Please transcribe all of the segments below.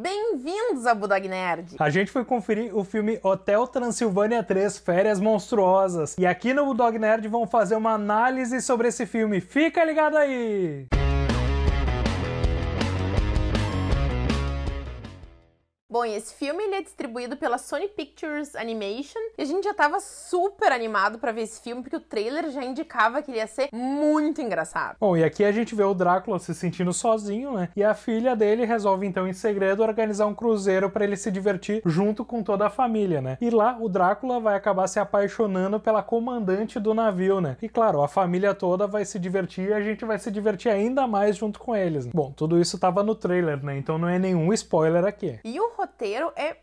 Bem-vindos a Budog Nerd! A gente foi conferir o filme Hotel Transilvânia 3 Férias Monstruosas. E aqui no Budog Nerd vão fazer uma análise sobre esse filme. Fica ligado aí! Bom, esse filme ele é distribuído pela Sony Pictures Animation e a gente já tava super animado para ver esse filme porque o trailer já indicava que ele ia ser muito engraçado. Bom, e aqui a gente vê o Drácula se sentindo sozinho, né? E a filha dele resolve então em segredo organizar um cruzeiro para ele se divertir junto com toda a família, né? E lá o Drácula vai acabar se apaixonando pela comandante do navio, né? E claro, a família toda vai se divertir e a gente vai se divertir ainda mais junto com eles. Né? Bom, tudo isso tava no trailer, né? Então não é nenhum spoiler aqui. E o roteiro é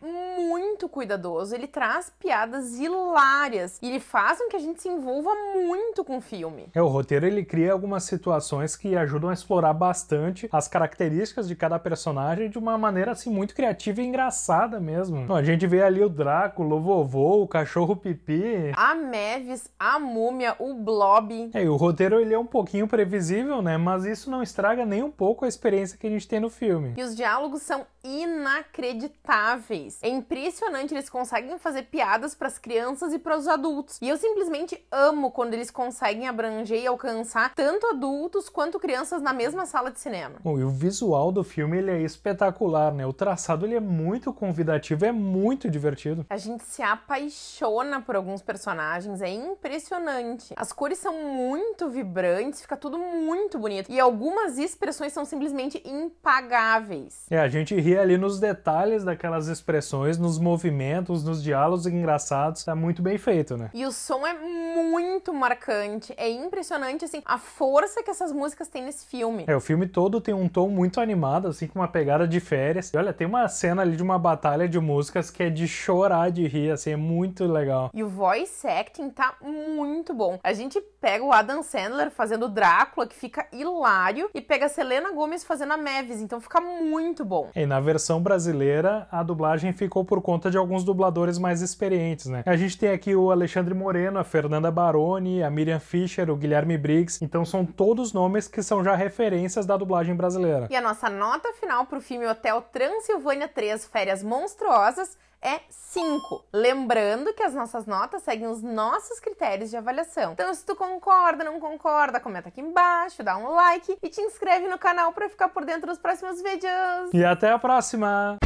muito cuidadoso, ele traz piadas hilárias e ele faz com que a gente se envolva muito com o filme. É, o roteiro ele cria algumas situações que ajudam a explorar bastante as características de cada personagem de uma maneira assim muito criativa e engraçada mesmo. A gente vê ali o Drácula, o vovô, o cachorro pipi, a Meves, a múmia, o Blob. É, e o roteiro ele é um pouquinho previsível, né? Mas isso não estraga nem um pouco a experiência que a gente tem no filme. E os diálogos são inacreditáveis inacreditáveis. É impressionante, eles conseguem fazer piadas para as crianças e para os adultos. E eu simplesmente amo quando eles conseguem abranger e alcançar tanto adultos quanto crianças na mesma sala de cinema. Bom, e o visual do filme ele é espetacular, né? O traçado ele é muito convidativo, é muito divertido. A gente se apaixona por alguns personagens, é impressionante. As cores são muito vibrantes, fica tudo muito bonito. E algumas expressões são simplesmente impagáveis. É, a gente ri ali nos detalhes várias daquelas expressões nos movimentos, nos diálogos engraçados. Tá muito bem feito, né? E o som é muito marcante. É impressionante, assim, a força que essas músicas têm nesse filme. É, o filme todo tem um tom muito animado, assim, com uma pegada de férias. E olha, tem uma cena ali de uma batalha de músicas que é de chorar de rir, assim, é muito legal. E o voice acting tá muito bom. A gente pega o Adam Sandler fazendo Drácula, que fica hilário, e pega a Selena Gomez fazendo a Mavis, então fica muito bom. E na versão brasileira, brasileira, a dublagem ficou por conta de alguns dubladores mais experientes, né? A gente tem aqui o Alexandre Moreno, a Fernanda Baroni, a Miriam Fischer, o Guilherme Briggs. Então são todos nomes que são já referências da dublagem brasileira. E a nossa nota final para o filme Hotel Transilvânia 3 Férias Monstruosas é 5. Lembrando que as nossas notas seguem os nossos critérios de avaliação. Então, se tu concorda, não concorda, comenta aqui embaixo, dá um like e te inscreve no canal para ficar por dentro dos próximos vídeos. E até a próxima!